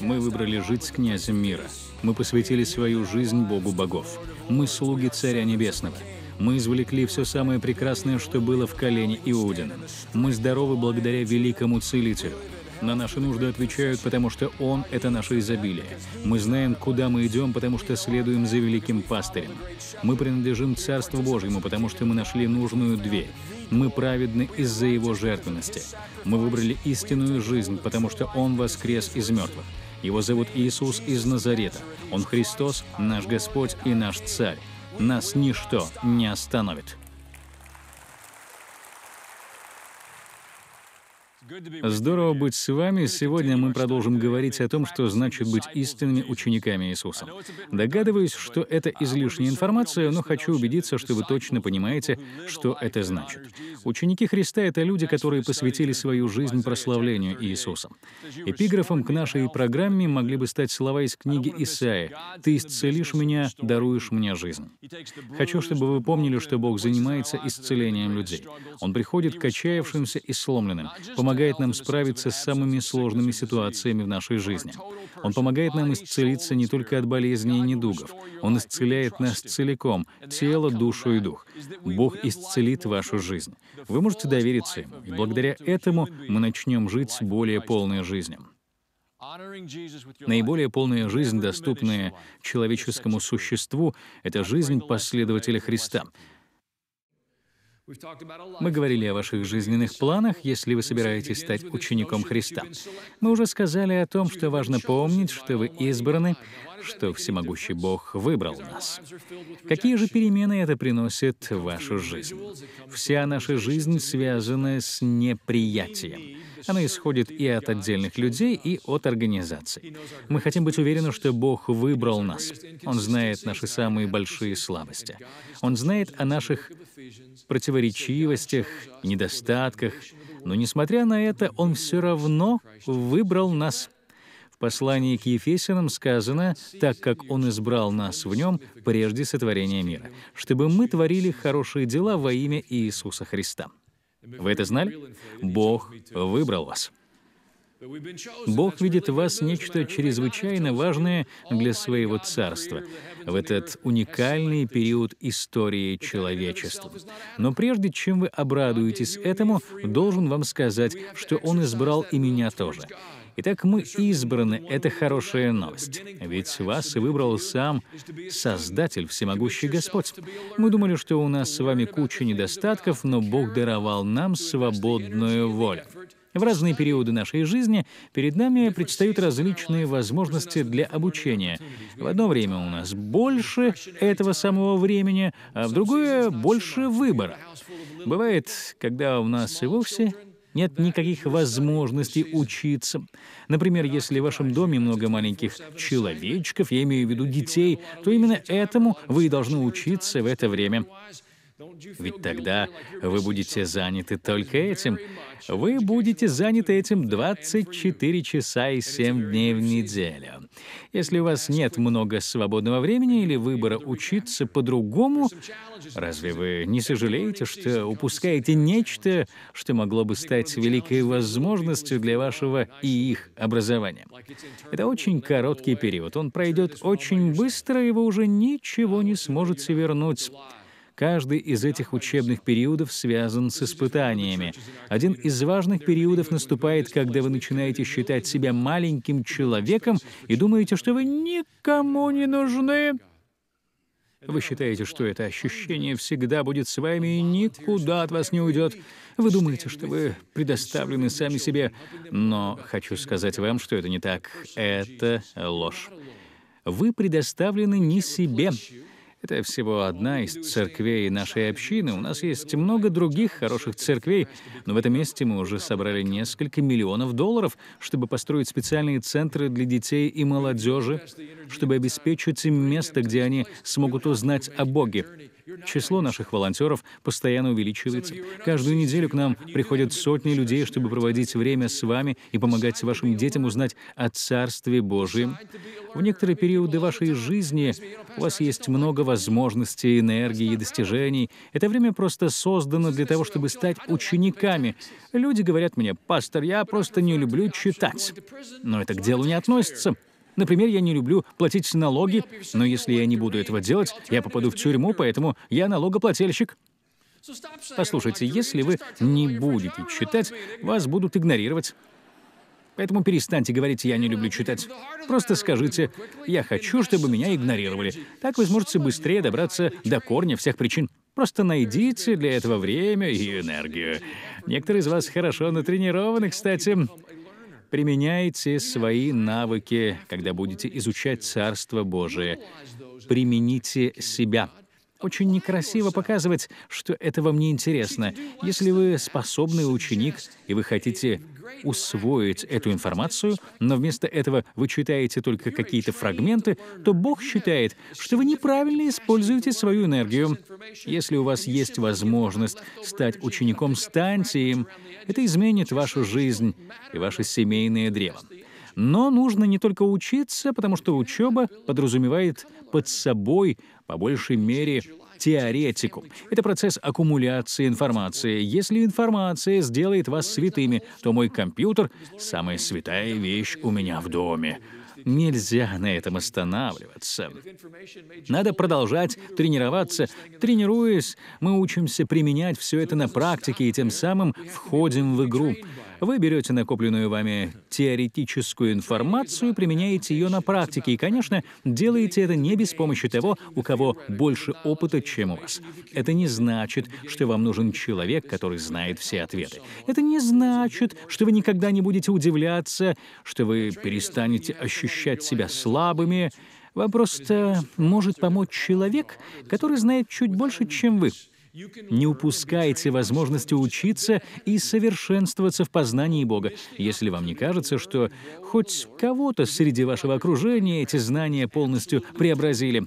Мы выбрали жить с князем мира. Мы посвятили свою жизнь Богу богов. Мы слуги Царя Небесного. Мы извлекли все самое прекрасное, что было в колене Иудина. Мы здоровы благодаря великому Целителю. На наши нужды отвечают, потому что Он — это наше изобилие. Мы знаем, куда мы идем, потому что следуем за великим пастырем. Мы принадлежим Царству Божьему, потому что мы нашли нужную дверь. Мы праведны из-за Его жертвенности. Мы выбрали истинную жизнь, потому что Он воскрес из мертвых. Его зовут Иисус из Назарета. Он Христос, наш Господь и наш Царь. Нас ничто не остановит. Здорово быть с вами. Сегодня мы продолжим говорить о том, что значит быть истинными учениками Иисуса. Догадываюсь, что это излишняя информация, но хочу убедиться, что вы точно понимаете, что это значит. Ученики Христа — это люди, которые посвятили свою жизнь прославлению Иисуса. Эпиграфом к нашей программе могли бы стать слова из книги Исаия: «Ты исцелишь меня, даруешь мне жизнь». Хочу, чтобы вы помнили, что Бог занимается исцелением людей. Он приходит к отчаявшимся и сломленным, помогает помогает нам справиться с самыми сложными ситуациями в нашей жизни. Он помогает нам исцелиться не только от болезней и недугов. Он исцеляет нас целиком — тело, душу и дух. Бог исцелит вашу жизнь. Вы можете довериться Ему, и благодаря этому мы начнем жить более полной жизнью. Наиболее полная жизнь, доступная человеческому существу, — это жизнь последователя Христа — мы говорили о ваших жизненных планах, если вы собираетесь стать учеником Христа. Мы уже сказали о том, что важно помнить, что вы избраны, что всемогущий Бог выбрал нас. Какие же перемены это приносит в вашу жизнь? Вся наша жизнь связана с неприятием. Она исходит и от отдельных людей, и от организаций. Мы хотим быть уверены, что Бог выбрал нас. Он знает наши самые большие слабости. Он знает о наших противоречивостях, недостатках. Но несмотря на это, Он все равно выбрал нас в послании к Ефесянам сказано, так как Он избрал нас в Нем прежде сотворения мира, чтобы мы творили хорошие дела во имя Иисуса Христа. Вы это знали? Бог выбрал вас. Бог видит в вас нечто чрезвычайно важное для своего царства в этот уникальный период истории человечества. Но прежде чем вы обрадуетесь этому, должен вам сказать, что Он избрал и меня тоже. Итак, мы избраны, это хорошая новость. Ведь вас выбрал сам Создатель, Всемогущий Господь. Мы думали, что у нас с вами куча недостатков, но Бог даровал нам свободную волю. В разные периоды нашей жизни перед нами предстают различные возможности для обучения. В одно время у нас больше этого самого времени, а в другое — больше выбора. Бывает, когда у нас и вовсе нет никаких возможностей учиться. Например, если в вашем доме много маленьких человечков, я имею в виду детей, то именно этому вы и должны учиться в это время. Ведь тогда вы будете заняты только этим. Вы будете заняты этим 24 часа и 7 дней в неделю. Если у вас нет много свободного времени или выбора учиться по-другому, разве вы не сожалеете, что упускаете нечто, что могло бы стать великой возможностью для вашего и их образования? Это очень короткий период. Он пройдет очень быстро, и вы уже ничего не сможете вернуть. Каждый из этих учебных периодов связан с испытаниями. Один из важных периодов наступает, когда вы начинаете считать себя маленьким человеком и думаете, что вы никому не нужны. Вы считаете, что это ощущение всегда будет с вами и никуда от вас не уйдет. Вы думаете, что вы предоставлены сами себе. Но хочу сказать вам, что это не так. Это ложь. Вы предоставлены не себе. Это всего одна из церквей нашей общины. У нас есть много других хороших церквей, но в этом месте мы уже собрали несколько миллионов долларов, чтобы построить специальные центры для детей и молодежи, чтобы обеспечить им место, где они смогут узнать о Боге. Число наших волонтеров постоянно увеличивается. Каждую неделю к нам приходят сотни людей, чтобы проводить время с вами и помогать вашим детям узнать о Царстве Божьем. В некоторые периоды вашей жизни у вас есть много возможностей, энергии и достижений. Это время просто создано для того, чтобы стать учениками. Люди говорят мне, «Пастор, я просто не люблю читать». Но это к делу не относится. Например, я не люблю платить налоги, но если я не буду этого делать, я попаду в тюрьму, поэтому я налогоплательщик. Послушайте, если вы не будете читать, вас будут игнорировать. Поэтому перестаньте говорить «я не люблю читать». Просто скажите «я хочу, чтобы меня игнорировали». Так вы сможете быстрее добраться до корня всех причин. Просто найдите для этого время и энергию. Некоторые из вас хорошо натренированы, кстати. Применяйте свои навыки, когда будете изучать Царство Божие. Примените себя. Очень некрасиво показывать, что это вам не интересно. Если вы способный ученик и вы хотите усвоить эту информацию, но вместо этого вы читаете только какие-то фрагменты, то Бог считает, что вы неправильно используете свою энергию. Если у вас есть возможность стать учеником, станьте им. Это изменит вашу жизнь и ваше семейное древо. Но нужно не только учиться, потому что учеба подразумевает под собой, по большей мере, теоретику. Это процесс аккумуляции информации. Если информация сделает вас святыми, то мой компьютер — самая святая вещь у меня в доме. Нельзя на этом останавливаться. Надо продолжать тренироваться. Тренируясь, мы учимся применять все это на практике и тем самым входим в игру. Вы берете накопленную вами теоретическую информацию, применяете ее на практике и, конечно, делаете это не без помощи того, у кого больше опыта, чем у вас. Это не значит, что вам нужен человек, который знает все ответы. Это не значит, что вы никогда не будете удивляться, что вы перестанете ощущать себя слабыми. Вам просто может помочь человек, который знает чуть больше, чем вы. Не упускайте возможности учиться и совершенствоваться в познании Бога, если вам не кажется, что хоть кого-то среди вашего окружения эти знания полностью преобразили.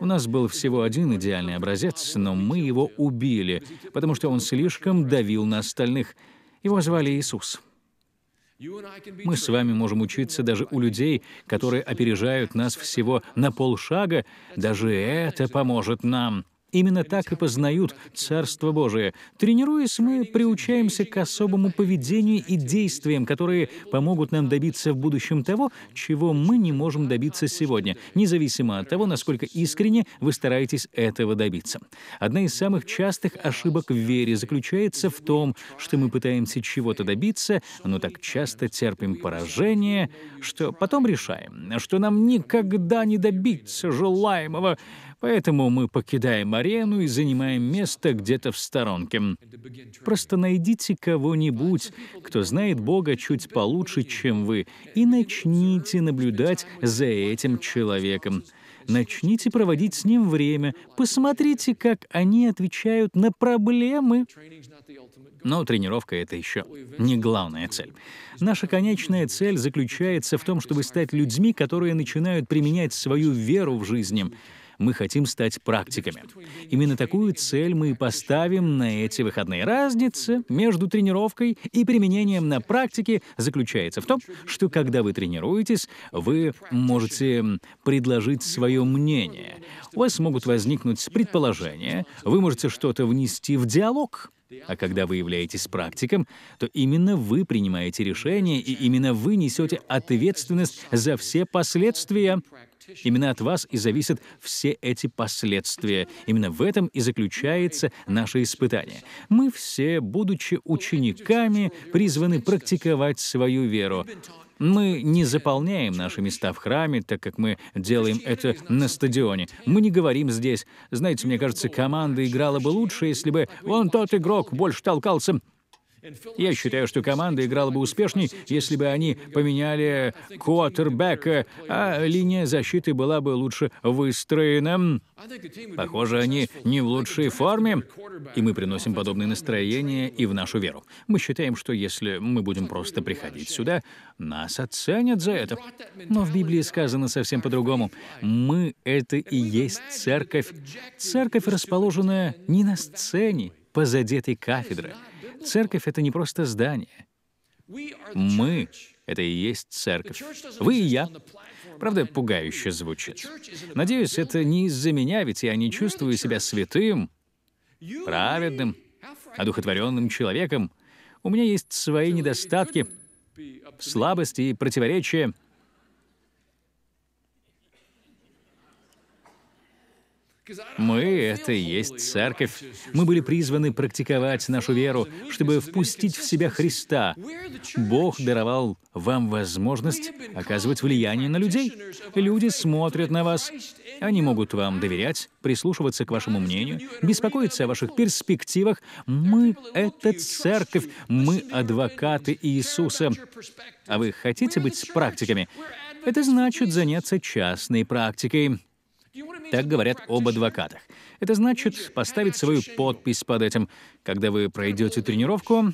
У нас был всего один идеальный образец, но мы его убили, потому что он слишком давил на остальных. Его звали Иисус. Мы с вами можем учиться даже у людей, которые опережают нас всего на полшага. Даже это поможет нам. Именно так и познают Царство Божие. Тренируясь, мы приучаемся к особому поведению и действиям, которые помогут нам добиться в будущем того, чего мы не можем добиться сегодня, независимо от того, насколько искренне вы стараетесь этого добиться. Одна из самых частых ошибок в вере заключается в том, что мы пытаемся чего-то добиться, но так часто терпим поражение, что потом решаем, что нам никогда не добиться желаемого, Поэтому мы покидаем арену и занимаем место где-то в сторонке. Просто найдите кого-нибудь, кто знает Бога чуть получше, чем вы, и начните наблюдать за этим человеком. Начните проводить с ним время, посмотрите, как они отвечают на проблемы. Но тренировка — это еще не главная цель. Наша конечная цель заключается в том, чтобы стать людьми, которые начинают применять свою веру в жизни — мы хотим стать практиками. Именно такую цель мы поставим на эти выходные. Разница между тренировкой и применением на практике заключается в том, что когда вы тренируетесь, вы можете предложить свое мнение. У вас могут возникнуть предположения, вы можете что-то внести в диалог, а когда вы являетесь практиком, то именно вы принимаете решения, и именно вы несете ответственность за все последствия Именно от вас и зависят все эти последствия. Именно в этом и заключается наше испытание. Мы все, будучи учениками, призваны практиковать свою веру. Мы не заполняем наши места в храме, так как мы делаем это на стадионе. Мы не говорим здесь. Знаете, мне кажется, команда играла бы лучше, если бы вон тот игрок больше толкался я считаю, что команда играла бы успешней, если бы они поменяли квотербека, а линия защиты была бы лучше выстроена. Похоже, они не в лучшей форме. И мы приносим подобное настроение и в нашу веру. Мы считаем, что если мы будем просто приходить сюда, нас оценят за это. Но в Библии сказано совсем по-другому. Мы — это и есть церковь. Церковь, расположенная не на сцене, позади этой кафедры — Церковь — это не просто здание. Мы — это и есть церковь. Вы и я. Правда, пугающе звучит. Надеюсь, это не из-за меня, ведь я не чувствую себя святым, праведным, одухотворенным человеком. У меня есть свои недостатки, слабости и противоречия — Мы — это и есть церковь. Мы были призваны практиковать нашу веру, чтобы впустить в себя Христа. Бог даровал вам возможность оказывать влияние на людей. Люди смотрят на вас. Они могут вам доверять, прислушиваться к вашему мнению, беспокоиться о ваших перспективах. Мы — это церковь. Мы — адвокаты Иисуса. А вы хотите быть практиками? Это значит заняться частной практикой. Так говорят об адвокатах. Это значит поставить свою подпись под этим. Когда вы пройдете тренировку,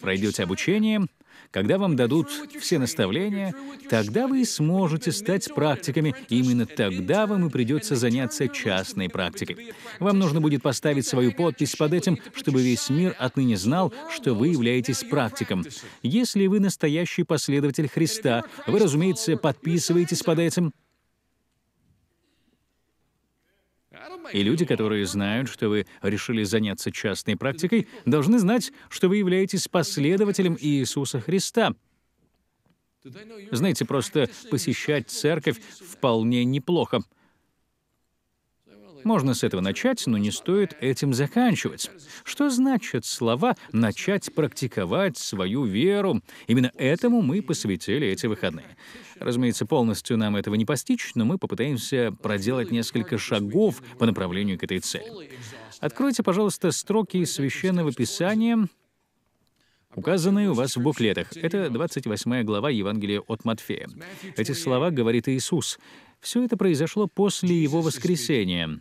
пройдете обучение, когда вам дадут все наставления, тогда вы сможете стать практиками. Именно тогда вам и придется заняться частной практикой. Вам нужно будет поставить свою подпись под этим, чтобы весь мир отныне знал, что вы являетесь практиком. Если вы настоящий последователь Христа, вы, разумеется, подписываетесь под этим — И люди, которые знают, что вы решили заняться частной практикой, должны знать, что вы являетесь последователем Иисуса Христа. Знаете, просто посещать церковь вполне неплохо. Можно с этого начать, но не стоит этим заканчивать. Что значит слова «начать практиковать свою веру»? Именно этому мы посвятили эти выходные. Разумеется, полностью нам этого не постичь, но мы попытаемся проделать несколько шагов по направлению к этой цели. Откройте, пожалуйста, строки из Священного Писания — указанные у вас в буклетах. Это 28 глава Евангелия от Матфея. Эти слова говорит Иисус. Все это произошло после Его воскресения.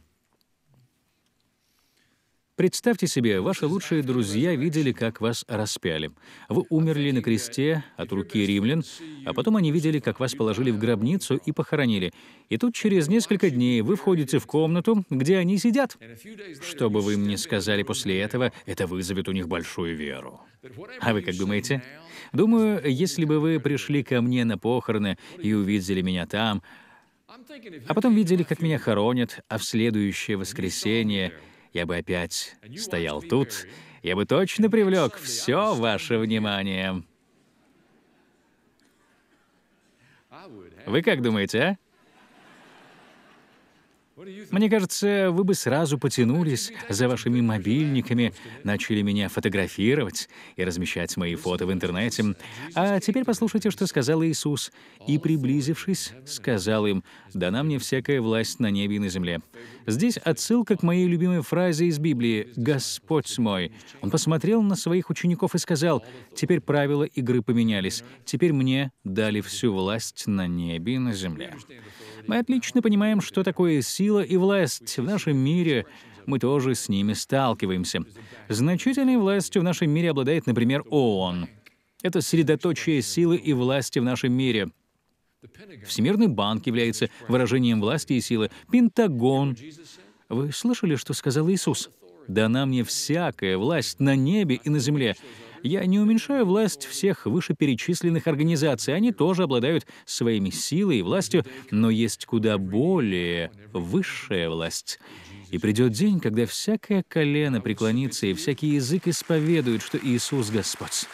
Представьте себе, ваши лучшие друзья видели, как вас распяли. Вы умерли на кресте от руки римлян, а потом они видели, как вас положили в гробницу и похоронили. И тут через несколько дней вы входите в комнату, где они сидят. Что бы вы им ни сказали после этого, это вызовет у них большую веру. А вы как думаете? Думаю, если бы вы пришли ко мне на похороны и увидели меня там, а потом видели, как меня хоронят, а в следующее воскресенье я бы опять стоял тут, я бы точно привлек все ваше внимание. Вы как думаете, а? Мне кажется, вы бы сразу потянулись за вашими мобильниками, начали меня фотографировать и размещать мои фото в интернете. А теперь послушайте, что сказал Иисус. «И, приблизившись, сказал им, дана мне всякая власть на небе и на земле». Здесь отсылка к моей любимой фразе из Библии «Господь мой». Он посмотрел на своих учеников и сказал, «Теперь правила игры поменялись. Теперь мне дали всю власть на небе и на земле». Мы отлично понимаем, что такое сила, сила и власть в нашем мире мы тоже с ними сталкиваемся. Значительной властью в нашем мире обладает, например, ООН. Это средоточие силы и власти в нашем мире. Всемирный банк является выражением власти и силы. Пентагон. Вы слышали, что сказал Иисус? «Дана мне всякая власть на небе и на земле. Я не уменьшаю власть всех вышеперечисленных организаций. Они тоже обладают своими силой и властью, но есть куда более высшая власть. И придет день, когда всякое колено преклонится и всякий язык исповедует, что Иисус Господь.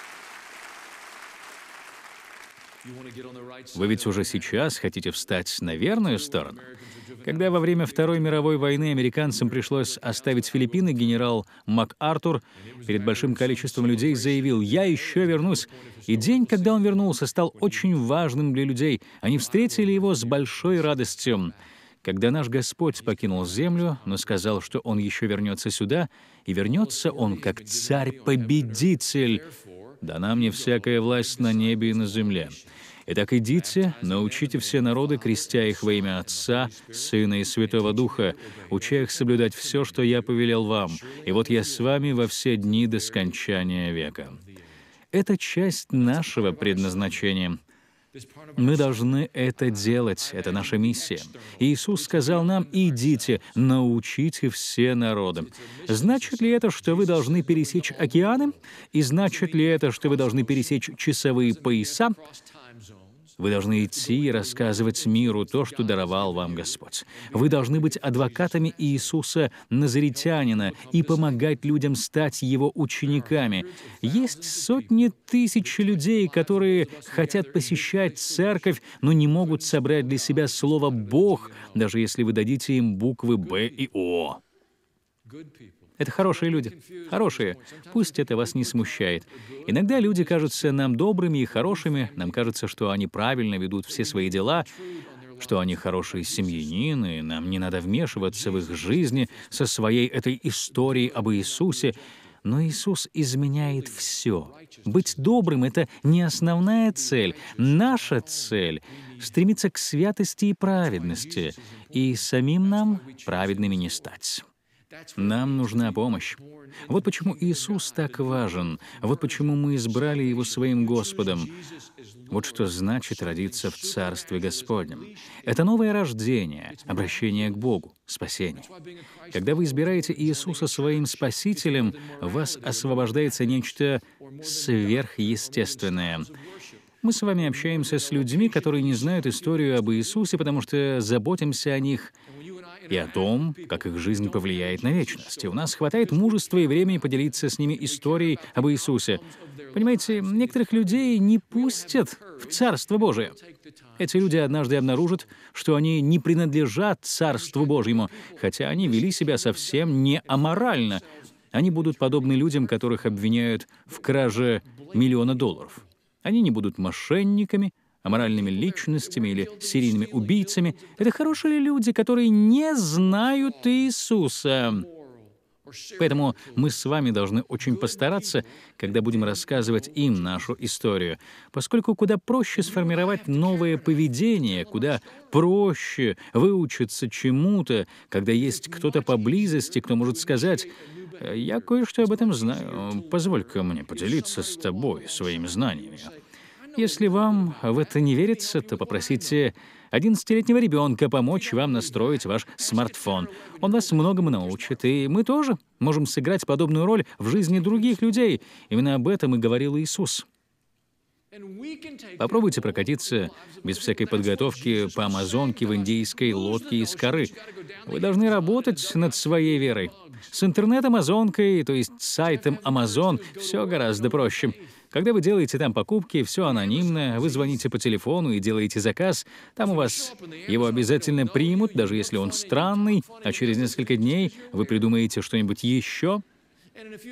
Вы ведь уже сейчас хотите встать на верную сторону? Когда во время Второй мировой войны американцам пришлось оставить Филиппины, генерал МакАртур перед большим количеством людей заявил «Я еще вернусь». И день, когда он вернулся, стал очень важным для людей. Они встретили его с большой радостью. Когда наш Господь покинул землю, но сказал, что Он еще вернется сюда, и вернется Он как царь-победитель, дана мне всякая власть на небе и на земле. Итак, идите, научите все народы, крестя их во имя Отца, Сына и Святого Духа, уча их соблюдать все, что я повелел вам, и вот я с вами во все дни до скончания века». Это часть нашего предназначения — мы должны это делать, это наша миссия. Иисус сказал нам, идите, научите все народы. Значит ли это, что вы должны пересечь океаны? И значит ли это, что вы должны пересечь часовые пояса? Вы должны идти и рассказывать миру то, что даровал вам Господь. Вы должны быть адвокатами Иисуса Назаритянина и помогать людям стать Его учениками. Есть сотни тысяч людей, которые хотят посещать церковь, но не могут собрать для себя слово «Бог», даже если вы дадите им буквы «Б» и «О». Это хорошие люди. Хорошие. Пусть это вас не смущает. Иногда люди кажутся нам добрыми и хорошими, нам кажется, что они правильно ведут все свои дела, что они хорошие семьянины, нам не надо вмешиваться в их жизни со своей этой историей об Иисусе. Но Иисус изменяет все. Быть добрым — это не основная цель. Наша цель — стремиться к святости и праведности. И самим нам праведными не стать. Нам нужна помощь. Вот почему Иисус так важен. Вот почему мы избрали Его своим Господом. Вот что значит родиться в Царстве Господнем. Это новое рождение, обращение к Богу, спасение. Когда вы избираете Иисуса своим Спасителем, вас освобождается нечто сверхъестественное. Мы с вами общаемся с людьми, которые не знают историю об Иисусе, потому что заботимся о них — и о том, как их жизнь повлияет на вечность. И у нас хватает мужества и времени поделиться с ними историей об Иисусе. Понимаете, некоторых людей не пустят в Царство Божие. Эти люди однажды обнаружат, что они не принадлежат Царству Божьему, хотя они вели себя совсем не аморально. Они будут подобны людям, которых обвиняют в краже миллиона долларов. Они не будут мошенниками, аморальными личностями или серийными убийцами. Это хорошие люди, которые не знают Иисуса. Поэтому мы с вами должны очень постараться, когда будем рассказывать им нашу историю, поскольку куда проще сформировать новое поведение, куда проще выучиться чему-то, когда есть кто-то поблизости, кто может сказать, «Э, «Я кое-что об этом знаю, позволь-ка мне поделиться с тобой своими знаниями». Если вам в это не верится, то попросите 11-летнего ребенка помочь вам настроить ваш смартфон. Он вас многому научит, и мы тоже можем сыграть подобную роль в жизни других людей. Именно об этом и говорил Иисус. Попробуйте прокатиться без всякой подготовки по Амазонке в индийской лодке из коры. Вы должны работать над своей верой. С интернет-амазонкой, то есть сайтом Амазон, все гораздо проще. Когда вы делаете там покупки, все анонимно, вы звоните по телефону и делаете заказ, там у вас его обязательно примут, даже если он странный, а через несколько дней вы придумаете что-нибудь еще.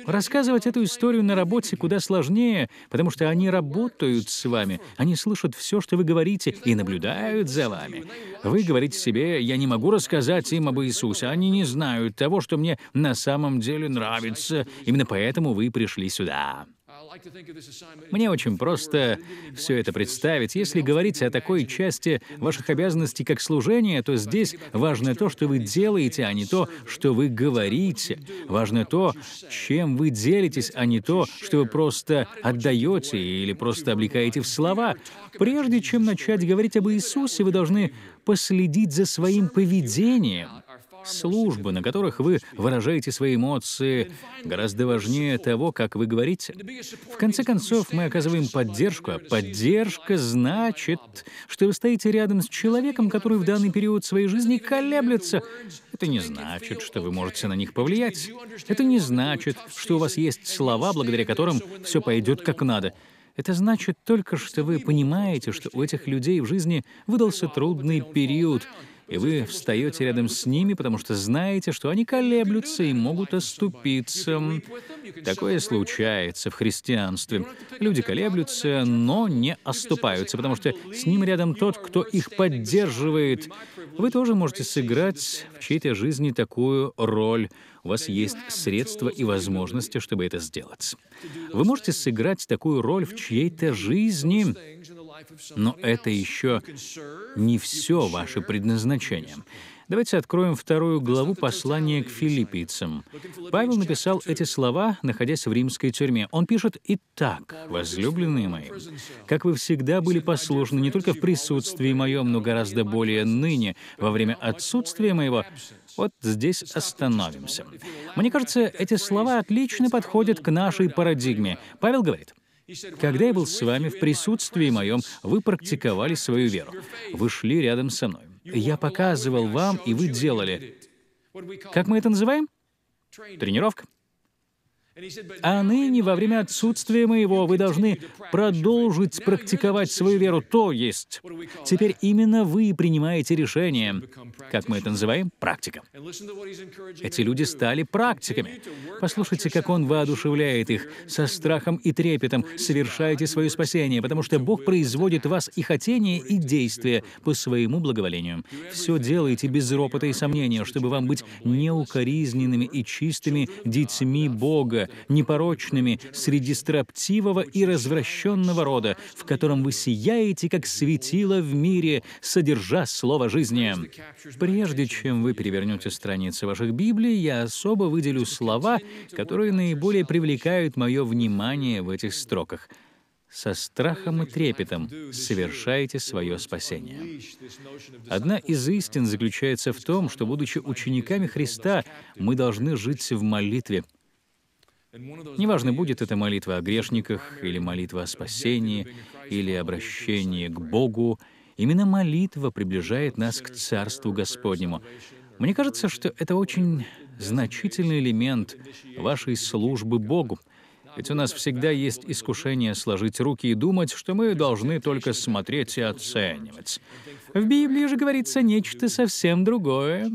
Рассказывать эту историю на работе куда сложнее, потому что они работают с вами, они слышат все, что вы говорите, и наблюдают за вами. Вы говорите себе, я не могу рассказать им об Иисусе, они не знают того, что мне на самом деле нравится, именно поэтому вы пришли сюда. Мне очень просто все это представить. Если говорить о такой части ваших обязанностей как служение, то здесь важно то, что вы делаете, а не то, что вы говорите. Важно то, чем вы делитесь, а не то, что вы просто отдаете или просто облекаете в слова. Прежде чем начать говорить об Иисусе, вы должны последить за своим поведением службы, на которых вы выражаете свои эмоции, гораздо важнее того, как вы говорите. В конце концов, мы оказываем поддержку, а поддержка значит, что вы стоите рядом с человеком, который в данный период своей жизни колеблется. Это не значит, что вы можете на них повлиять. Это не значит, что у вас есть слова, благодаря которым все пойдет как надо. Это значит только, что вы понимаете, что у этих людей в жизни выдался трудный период, и вы встаете рядом с ними, потому что знаете, что они колеблются и могут оступиться. Такое случается в христианстве. Люди колеблются, но не оступаются, потому что с ним рядом тот, кто их поддерживает. Вы тоже можете сыграть в чьей-то жизни такую роль. У вас есть средства и возможности, чтобы это сделать. Вы можете сыграть такую роль в чьей-то жизни, но это еще не все ваше предназначение. Давайте откроем вторую главу послания к филиппийцам. Павел написал эти слова, находясь в римской тюрьме. Он пишет «Итак, возлюбленные мои, как вы всегда были послушны не только в присутствии моем, но гораздо более ныне, во время отсутствия моего, вот здесь остановимся». Мне кажется, эти слова отлично подходят к нашей парадигме. Павел говорит, когда я был с вами в присутствии моем, вы практиковали свою веру. Вы шли рядом со мной. Я показывал вам, и вы делали. Как мы это называем? Тренировка. А ныне, во время отсутствия моего, вы должны продолжить практиковать свою веру, то есть теперь именно вы принимаете решение, как мы это называем, практика. Эти люди стали практиками. Послушайте, как он воодушевляет их со страхом и трепетом совершайте свое спасение, потому что Бог производит в вас и хотение, и действие по своему благоволению. Все делайте без ропота и сомнения, чтобы вам быть неукоризненными и чистыми детьми Бога, непорочными среди строптивого и развращенного рода, в котором вы сияете, как светило в мире, содержа слово жизни. Прежде чем вы перевернете страницы ваших Библий, я особо выделю слова, которые наиболее привлекают мое внимание в этих строках — со страхом и трепетом совершайте свое спасение. Одна из истин заключается в том, что, будучи учениками Христа, мы должны жить в молитве — Неважно, будет это молитва о грешниках, или молитва о спасении, или обращение к Богу, именно молитва приближает нас к Царству Господнему. Мне кажется, что это очень значительный элемент вашей службы Богу. Ведь у нас всегда есть искушение сложить руки и думать, что мы должны только смотреть и оценивать. В Библии же говорится нечто совсем другое.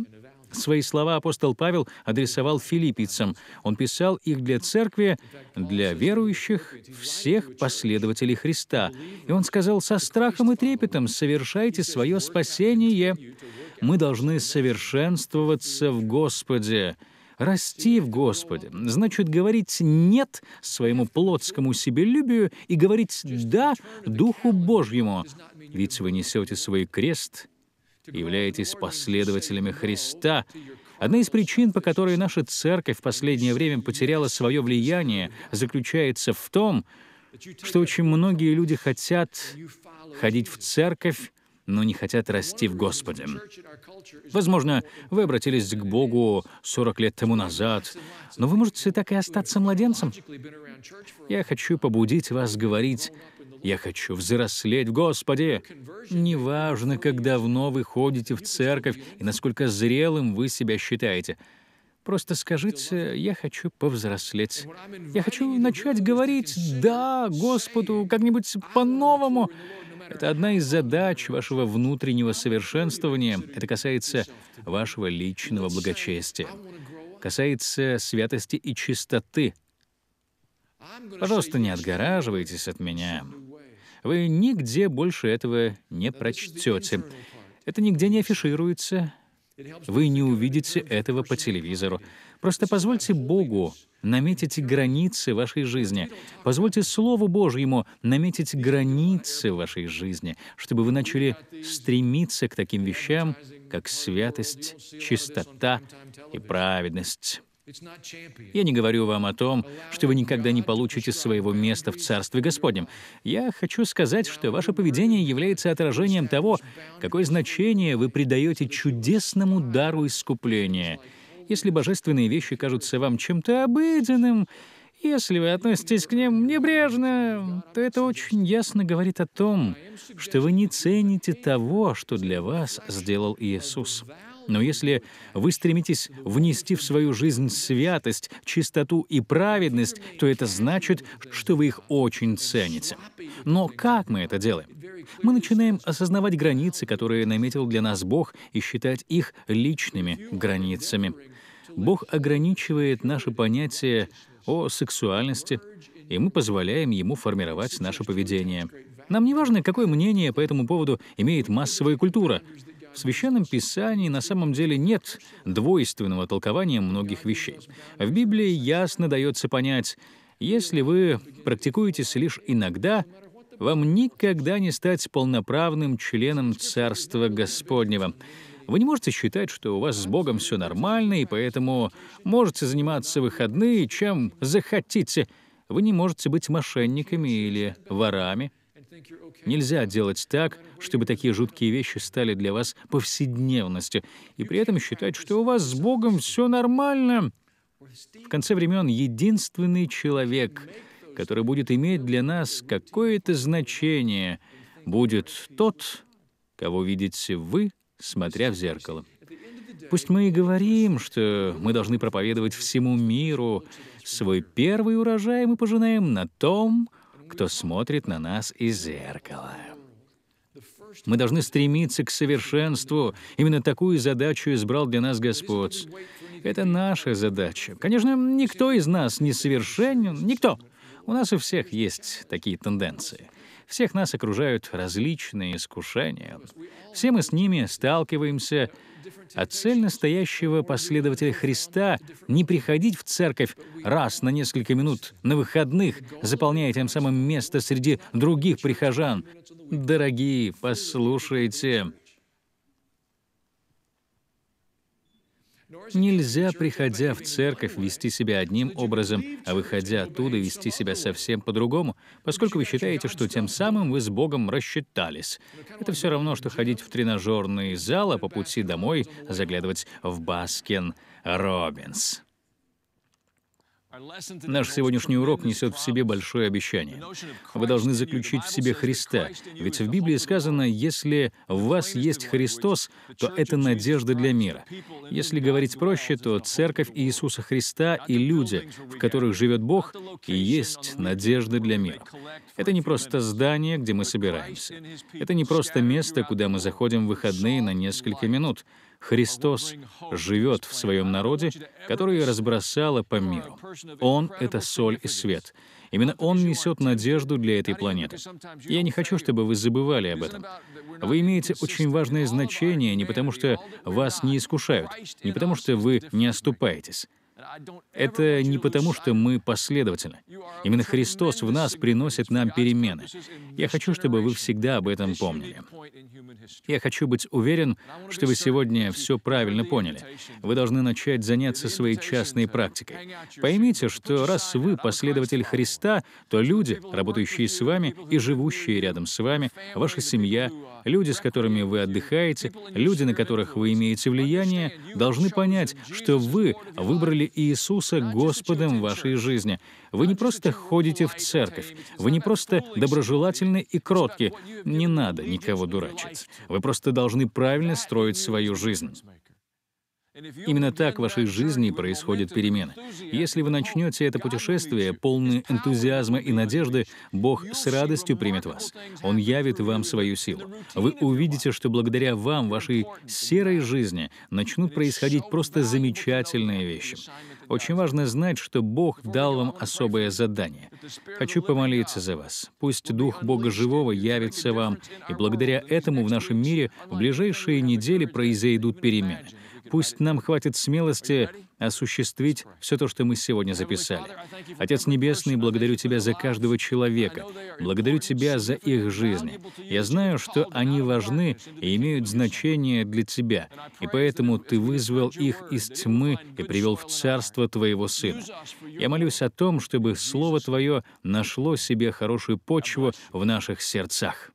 Свои слова апостол Павел адресовал филиппийцам. Он писал их для церкви, для верующих, всех последователей Христа. И он сказал, «Со страхом и трепетом совершайте свое спасение». Мы должны совершенствоваться в Господе, расти в Господе. Значит, говорить «нет» своему плотскому себелюбию и говорить «да» Духу Божьему. Ведь вы несете свой крест — являетесь последователями Христа, одна из причин, по которой наша церковь в последнее время потеряла свое влияние, заключается в том, что очень многие люди хотят ходить в церковь, но не хотят расти в Господе. Возможно, вы обратились к Богу 40 лет тому назад, но вы можете так и остаться младенцем. Я хочу побудить вас говорить я хочу взрослеть в Господе. Неважно, как давно вы ходите в церковь и насколько зрелым вы себя считаете. Просто скажите, я хочу повзрослеть. Я хочу начать говорить «да» Господу как-нибудь по-новому. Это одна из задач вашего внутреннего совершенствования. Это касается вашего личного благочестия. Касается святости и чистоты. Пожалуйста, не отгораживайтесь от меня. Вы нигде больше этого не прочтете. Это нигде не афишируется. Вы не увидите этого по телевизору. Просто позвольте Богу наметить границы вашей жизни. Позвольте Слову Божьему наметить границы вашей жизни, чтобы вы начали стремиться к таким вещам, как святость, чистота и праведность. Я не говорю вам о том, что вы никогда не получите своего места в Царстве Господнем. Я хочу сказать, что ваше поведение является отражением того, какое значение вы придаете чудесному дару искупления. Если божественные вещи кажутся вам чем-то обыденным, если вы относитесь к ним небрежно, то это очень ясно говорит о том, что вы не цените того, что для вас сделал Иисус. Но если вы стремитесь внести в свою жизнь святость, чистоту и праведность, то это значит, что вы их очень цените. Но как мы это делаем? Мы начинаем осознавать границы, которые наметил для нас Бог, и считать их личными границами. Бог ограничивает наше понятие о сексуальности, и мы позволяем ему формировать наше поведение. Нам не важно, какое мнение по этому поводу имеет массовая культура. В Священном Писании на самом деле нет двойственного толкования многих вещей. В Библии ясно дается понять, если вы практикуетесь лишь иногда, вам никогда не стать полноправным членом Царства Господнего. Вы не можете считать, что у вас с Богом все нормально, и поэтому можете заниматься выходные чем захотите. Вы не можете быть мошенниками или ворами. Нельзя делать так, чтобы такие жуткие вещи стали для вас повседневностью, и при этом считать, что у вас с Богом все нормально. В конце времен единственный человек, который будет иметь для нас какое-то значение, будет тот, кого видите вы, смотря в зеркало. Пусть мы и говорим, что мы должны проповедовать всему миру. Свой первый урожай мы пожинаем на том, кто смотрит на нас из зеркала. Мы должны стремиться к совершенству. Именно такую задачу избрал для нас Господь. Это наша задача. Конечно, никто из нас не совершенен, никто. У нас у всех есть такие тенденции — всех нас окружают различные искушения. Все мы с ними сталкиваемся, а цель настоящего последователя Христа — не приходить в церковь раз на несколько минут на выходных, заполняя тем самым место среди других прихожан. Дорогие, послушайте, Нельзя, приходя в церковь, вести себя одним образом, а выходя оттуда, вести себя совсем по-другому, поскольку вы считаете, что тем самым вы с Богом рассчитались. Это все равно, что ходить в тренажерный зал, а по пути домой заглядывать в Баскин Робинс. Наш сегодняшний урок несет в себе большое обещание. Вы должны заключить в себе Христа, ведь в Библии сказано, если в вас есть Христос, то это надежда для мира. Если говорить проще, то Церковь Иисуса Христа и люди, в которых живет Бог, и есть надежда для мира. Это не просто здание, где мы собираемся. Это не просто место, куда мы заходим в выходные на несколько минут. Христос живет в своем народе, который разбросало по миру. Он — это соль и свет. Именно Он несет надежду для этой планеты. Я не хочу, чтобы вы забывали об этом. Вы имеете очень важное значение не потому, что вас не искушают, не потому, что вы не оступаетесь. Это не потому, что мы последовательны. Именно Христос в нас приносит нам перемены. Я хочу, чтобы вы всегда об этом помнили. Я хочу быть уверен, что вы сегодня все правильно поняли. Вы должны начать заняться своей частной практикой. Поймите, что раз вы последователь Христа, то люди, работающие с вами и живущие рядом с вами, ваша семья, люди, с которыми вы отдыхаете, люди, на которых вы имеете влияние, должны понять, что вы выбрали Иисуса Господом вашей жизни. Вы не просто ходите в церковь, вы не просто доброжелательны и кротки. Не надо никого дурачить. Вы просто должны правильно строить свою жизнь. Именно так в вашей жизни происходят перемены. Если вы начнете это путешествие, полное энтузиазма и надежды, Бог с радостью примет вас. Он явит вам свою силу. Вы увидите, что благодаря вам, вашей серой жизни, начнут происходить просто замечательные вещи. Очень важно знать, что Бог дал вам особое задание. Хочу помолиться за вас. Пусть Дух Бога Живого явится вам, и благодаря этому в нашем мире в ближайшие недели произойдут перемены — пусть нам хватит смелости осуществить все то, что мы сегодня записали. Отец Небесный, благодарю Тебя за каждого человека. Благодарю Тебя за их жизни. Я знаю, что они важны и имеют значение для Тебя, и поэтому Ты вызвал их из тьмы и привел в царство Твоего Сына. Я молюсь о том, чтобы Слово Твое нашло себе хорошую почву в наших сердцах.